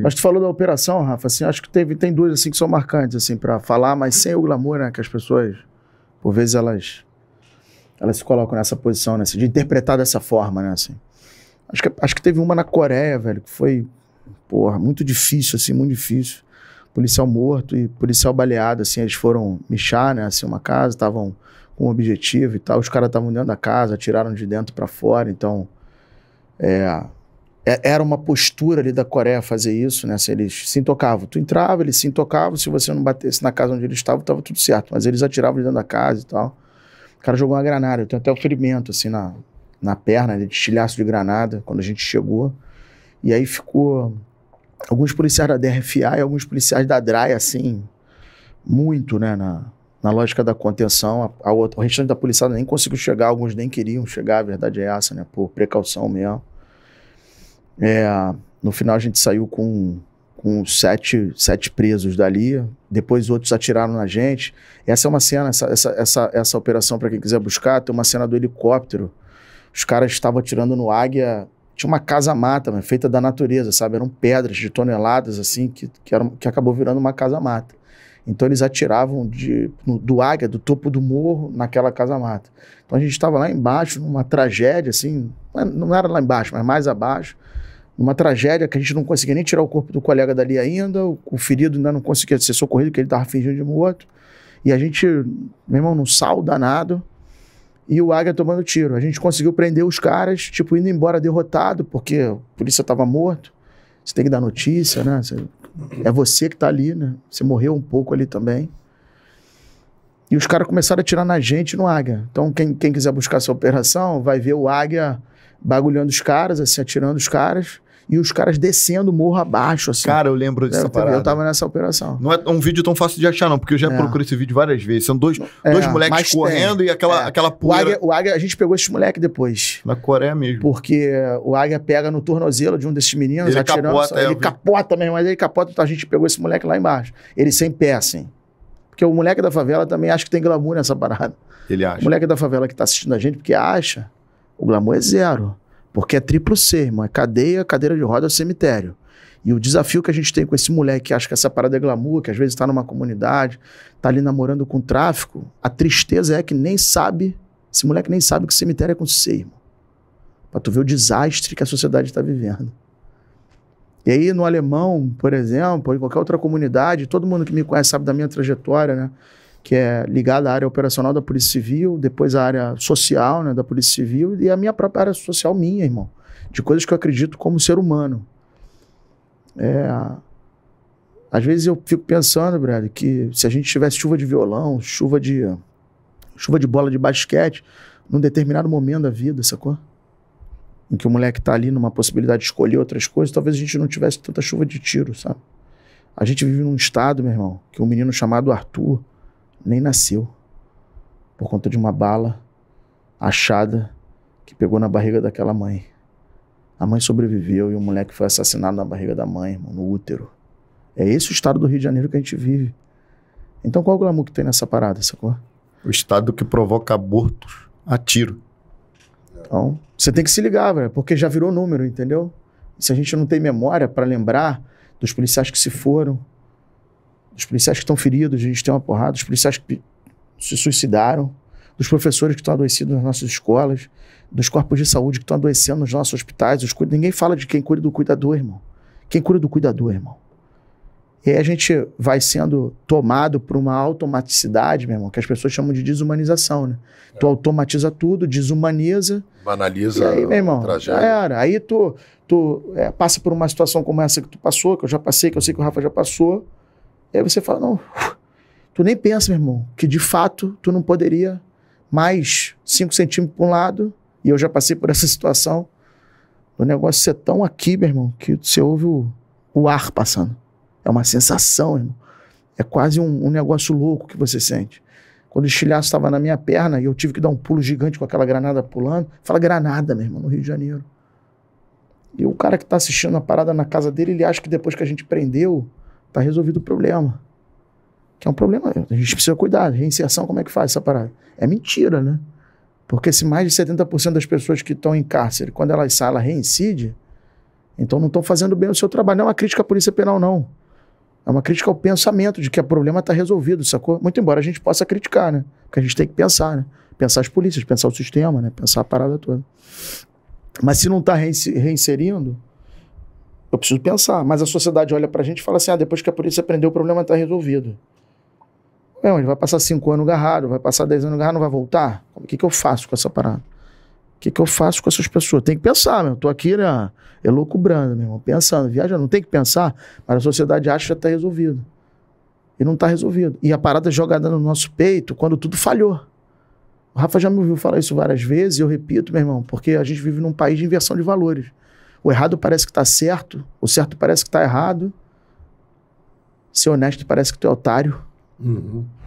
Mas tu falou da operação, Rafa, assim, acho que teve, tem duas assim que são marcantes assim para falar, mas sem o glamour, né, que as pessoas por vezes elas elas se colocam nessa posição, né, assim, de interpretar dessa forma, né, assim. Acho que acho que teve uma na Coreia, velho, que foi porra, muito difícil assim, muito difícil. Policial morto e policial baleado, assim, eles foram mexer, né, assim, uma casa, estavam com um objetivo e tal, os caras estavam dentro da casa, atiraram de dentro para fora, então é, é, era uma postura ali da Coreia fazer isso, né? Assim, eles se intocavam. Tu entrava, eles se intocavam. Se você não batesse na casa onde eles estavam, estava tudo certo. Mas eles atiravam de dentro da casa e tal. O cara jogou uma granada. Eu tenho até o um ferimento, assim, na, na perna, de estilhaço de granada, quando a gente chegou. E aí ficou alguns policiais da DRFA e alguns policiais da DRAI, assim, muito, né? Na, na lógica da contenção. A, a, o restante da policiada nem conseguiu chegar. Alguns nem queriam chegar, a verdade é essa, né? Por precaução mesmo. É, no final a gente saiu com, com sete, sete presos dali, depois outros atiraram na gente. Essa é uma cena, essa, essa, essa, essa operação, para quem quiser buscar, tem uma cena do helicóptero. Os caras estavam atirando no Águia tinha uma casa-mata, feita da natureza, sabe? Eram pedras de toneladas, assim, que, que, eram, que acabou virando uma casa-mata. Então eles atiravam de, no, do águia, do topo do morro, naquela casa-mata. Então a gente estava lá embaixo, numa tragédia, assim, é, não era lá embaixo, mas mais abaixo numa tragédia que a gente não conseguia nem tirar o corpo do colega dali ainda, o, o ferido ainda não conseguia ser socorrido, porque ele estava fingindo de morto. E a gente, meu irmão, num sal danado, e o Águia tomando tiro. A gente conseguiu prender os caras, tipo, indo embora derrotado, porque a polícia estava morto. Você tem que dar notícia, né? Você, é você que está ali, né? Você morreu um pouco ali também. E os caras começaram a tirar na gente no Águia. Então, quem, quem quiser buscar essa operação, vai ver o Águia bagulhando os caras, assim, atirando os caras e os caras descendo morro abaixo, assim. Cara, eu lembro dessa eu, parada. Eu tava nessa operação. Não é um vídeo tão fácil de achar, não, porque eu já é. procurei esse vídeo várias vezes. São dois, é, dois moleques correndo tem. e aquela, é. aquela O águia, o águia, a gente pegou esses moleques depois. Na Coreia mesmo. Porque o águia pega no tornozelo de um desses meninos, ele atirando. Capota, é, ele capota mesmo, mas ele capota, então a gente pegou esse moleque lá embaixo. Ele sem pé, assim. Porque o moleque da favela também acha que tem glamour nessa parada. Ele acha. O moleque da favela que tá assistindo a gente, porque acha, o glamour é zero. Porque é triplo C, irmão. É cadeia, cadeira de roda, cemitério. E o desafio que a gente tem com esse moleque que acha que essa parada é glamour, que às vezes está numa comunidade, está ali namorando com tráfico, a tristeza é que nem sabe, esse moleque nem sabe que cemitério é com C, irmão. Pra tu ver o desastre que a sociedade está vivendo. E aí, no alemão, por exemplo, ou em qualquer outra comunidade, todo mundo que me conhece sabe da minha trajetória, né? que é ligada à área operacional da Polícia Civil, depois à área social né, da Polícia Civil e a minha própria área social minha, irmão, de coisas que eu acredito como ser humano. É, às vezes eu fico pensando, Brad, que se a gente tivesse chuva de violão, chuva de chuva de bola de basquete, num determinado momento da vida, sacou? Em que o moleque está ali numa possibilidade de escolher outras coisas, talvez a gente não tivesse tanta chuva de tiro, sabe? A gente vive num estado, meu irmão, que um menino chamado Arthur, nem nasceu por conta de uma bala achada que pegou na barriga daquela mãe. A mãe sobreviveu e o moleque foi assassinado na barriga da mãe, irmão, no útero. É esse o estado do Rio de Janeiro que a gente vive. Então qual o glamour que tem nessa parada, sacou? O estado que provoca abortos a tiro. Então, você tem que se ligar, velho, porque já virou número, entendeu? Se a gente não tem memória para lembrar dos policiais que se foram, dos policiais que estão feridos, a gente tem uma porrada, dos policiais que se suicidaram, dos professores que estão adoecidos nas nossas escolas, dos corpos de saúde que estão adoecendo nos nossos hospitais. Os, ninguém fala de quem cura do cuidador, irmão. Quem cura do cuidador, irmão. E aí a gente vai sendo tomado por uma automaticidade, meu irmão, que as pessoas chamam de desumanização, né? É. Tu automatiza tudo, desumaniza. Banaliza aí, meu irmão, Já era. Aí tu, tu é, passa por uma situação como essa que tu passou, que eu já passei, que eu sei que o Rafa já passou aí você fala, não, tu nem pensa, meu irmão, que de fato tu não poderia mais 5 centímetros para um lado, e eu já passei por essa situação, o negócio ser é tão aqui, meu irmão, que você ouve o, o ar passando. É uma sensação, irmão. É quase um, um negócio louco que você sente. Quando o estilhaço estava na minha perna e eu tive que dar um pulo gigante com aquela granada pulando, fala granada, meu irmão, no Rio de Janeiro. E o cara que está assistindo a parada na casa dele, ele acha que depois que a gente prendeu, Está resolvido o problema. Que é um problema. A gente precisa cuidar. Reinserção, como é que faz essa parada? É mentira, né? Porque se mais de 70% das pessoas que estão em cárcere, quando elas saem, ela reincide, então não estão fazendo bem o seu trabalho. Não é uma crítica à polícia penal, não. É uma crítica ao pensamento de que o problema está resolvido, sacou? Muito embora a gente possa criticar, né? Porque a gente tem que pensar, né? Pensar as polícias, pensar o sistema, né? Pensar a parada toda. Mas se não está reinserindo, eu preciso pensar, mas a sociedade olha pra gente e fala assim: ah, depois que a polícia prendeu, o problema está resolvido. É, ele vai passar cinco anos agarrado, vai passar dez anos agarrado, não vai voltar? O que, que eu faço com essa parada? O que, que eu faço com essas pessoas? Tem que pensar, meu. Tô aqui, né, louco brando, meu irmão, pensando, viajando. Não tem que pensar, mas a sociedade acha que já está resolvido. E não está resolvido. E a parada é jogada no nosso peito quando tudo falhou. O Rafa já me ouviu falar isso várias vezes, e eu repito, meu irmão, porque a gente vive num país de inversão de valores. O errado parece que está certo, o certo parece que está errado. Ser honesto parece que tu é otário. Uhum.